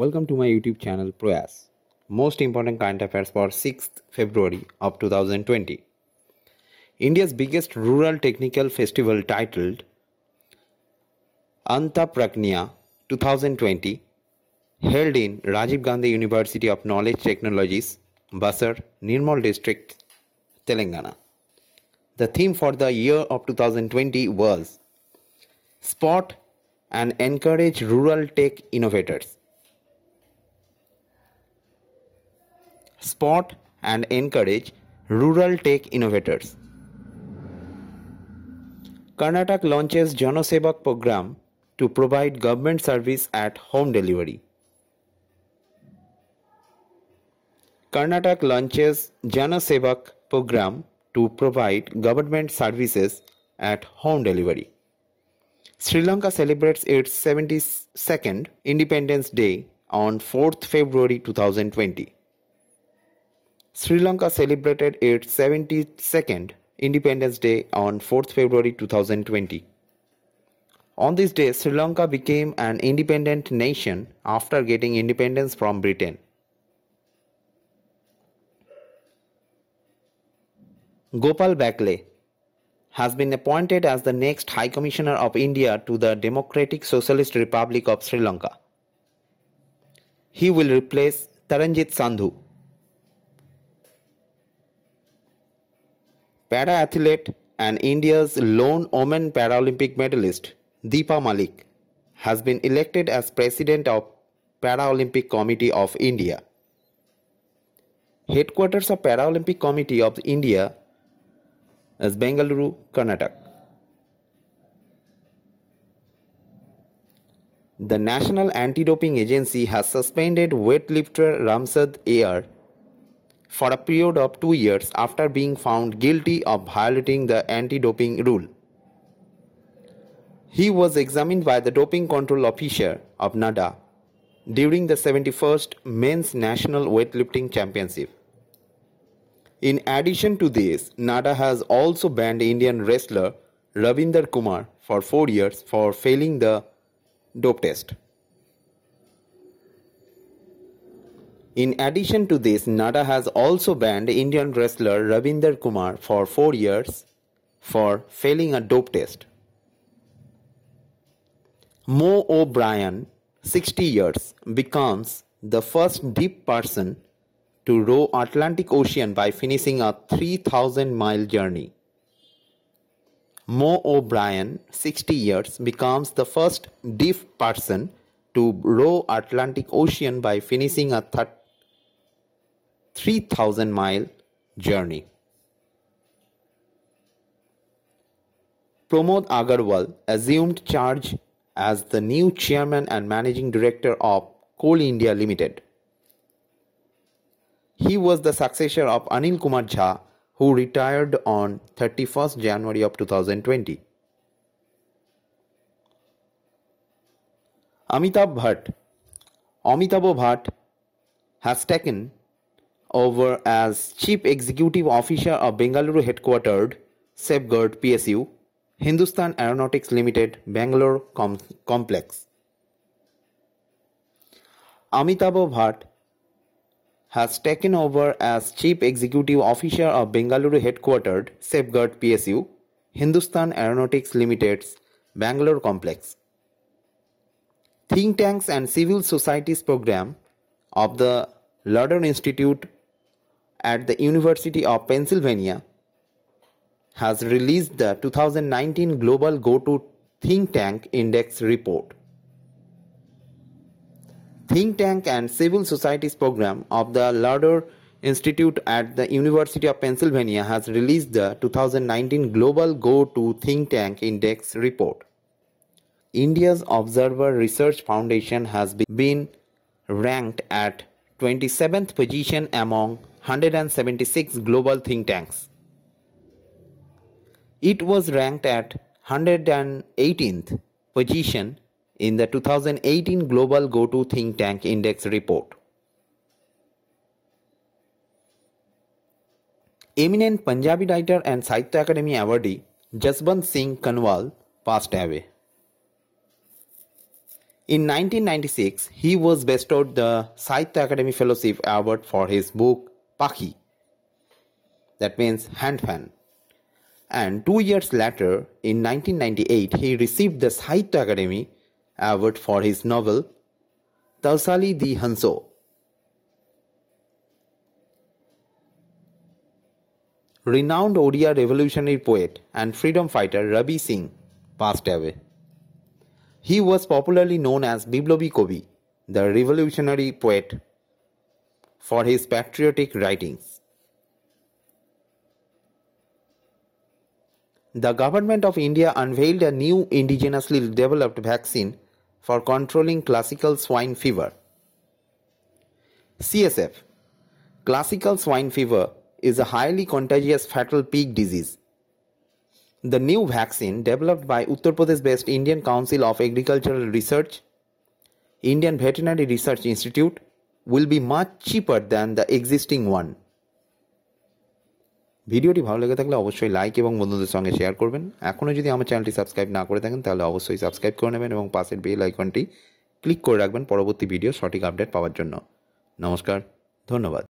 Welcome to my YouTube channel Proyas. Most important current affairs for 6th February of 2020. India's biggest rural technical festival titled Antapraknya 2020 held in Rajiv Gandhi University of Knowledge Technologies, Basar, Nirmal district, Telangana. The theme for the year of 2020 was Spot and encourage rural tech innovators. spot and encourage rural tech innovators. Karnataka launches Janosevak program to provide government service at home delivery. Karnataka launches Janasevak program to provide government services at home delivery. Sri Lanka celebrates its 72nd Independence Day on 4th February 2020. Sri Lanka celebrated its 72nd Independence Day on 4th February 2020. On this day, Sri Lanka became an independent nation after getting independence from Britain. Gopal Bakley has been appointed as the next High Commissioner of India to the Democratic Socialist Republic of Sri Lanka. He will replace Taranjit Sandhu. para athlete and India's lone woman Paralympic medalist Deepa Malik has been elected as president of Paralympic Committee of India. Headquarters of Paralympic Committee of India is Bengaluru, Karnataka. The National Anti-Doping Agency has suspended weightlifter Ramsad Air for a period of two years after being found guilty of violating the anti doping rule. He was examined by the doping control officer of NADA during the 71st Men's National Weightlifting Championship. In addition to this, NADA has also banned Indian wrestler Ravinder Kumar for four years for failing the dope test. In addition to this, NADA has also banned Indian wrestler Ravinder Kumar for four years for failing a dope test. Mo O'Brien, 60 years, becomes the first deep person to row Atlantic Ocean by finishing a 3000 mile journey. Mo O'Brien, 60 years, becomes the first deaf person to row Atlantic Ocean by finishing a 30 3,000 mile journey. Pramod Agarwal assumed charge as the new chairman and managing director of Coal India Limited. He was the successor of Anil Kumar Jha, who retired on 31st January of 2020. Amitabh Bhatt Amitabh Bhatt has taken over as Chief Executive Officer of Bengaluru headquartered Safeguard PSU, Hindustan Aeronautics Limited, Bangalore com- Complex. Amitabh Bhatt has taken over as Chief Executive Officer of Bengaluru headquartered Safeguard PSU, Hindustan Aeronautics Limited's Bangalore complex. Think tanks and civil societies program of the London Institute at the University of Pennsylvania has released the 2019 Global Go To Think Tank Index report. Think Tank and Civil Societies program of the Larder Institute at the University of Pennsylvania has released the 2019 Global Go To Think Tank Index report. India's Observer Research Foundation has been ranked at 27th position among 176 global think tanks. It was ranked at 118th position in the 2018 Global Go To Think Tank Index report. Eminent Punjabi writer and Sahitya Academy awardee Jasbant Singh Kanwal passed away. In 1996, he was bestowed the Sahitya Academy Fellowship Award for his book that means hand fan. And two years later, in 1998, he received the Sahitya Academy Award for his novel Tausali Di Hanso. Renowned Odia revolutionary poet and freedom fighter Rabi Singh passed away. He was popularly known as Biblo Kobi, the revolutionary poet for his patriotic writings. The government of India unveiled a new indigenously developed vaccine for controlling classical swine fever. CSF Classical swine fever is a highly contagious fatal pig disease. The new vaccine developed by Uttar Pradesh based Indian Council of Agricultural Research, Indian Veterinary Research Institute, will be much cheaper than the existing one ভিডিওটি ভালো লেগে থাকলে অবশ্যই like এবং বন্ধুদের সঙ্গে share করবেন এখনও যদি আমার চ্যানেলটি সাবস্ক্রাইব না করে থাকেন তাহলে অবশ্যই সাবস্ক্রাইব করে নেবেন এবং পাশের বেল আইকনটি ক্লিক করে রাখবেন পরবর্তী ভিডিও সঠিক আপডেট পাওয়ার জন্য নমস্কার ধন্যবাদ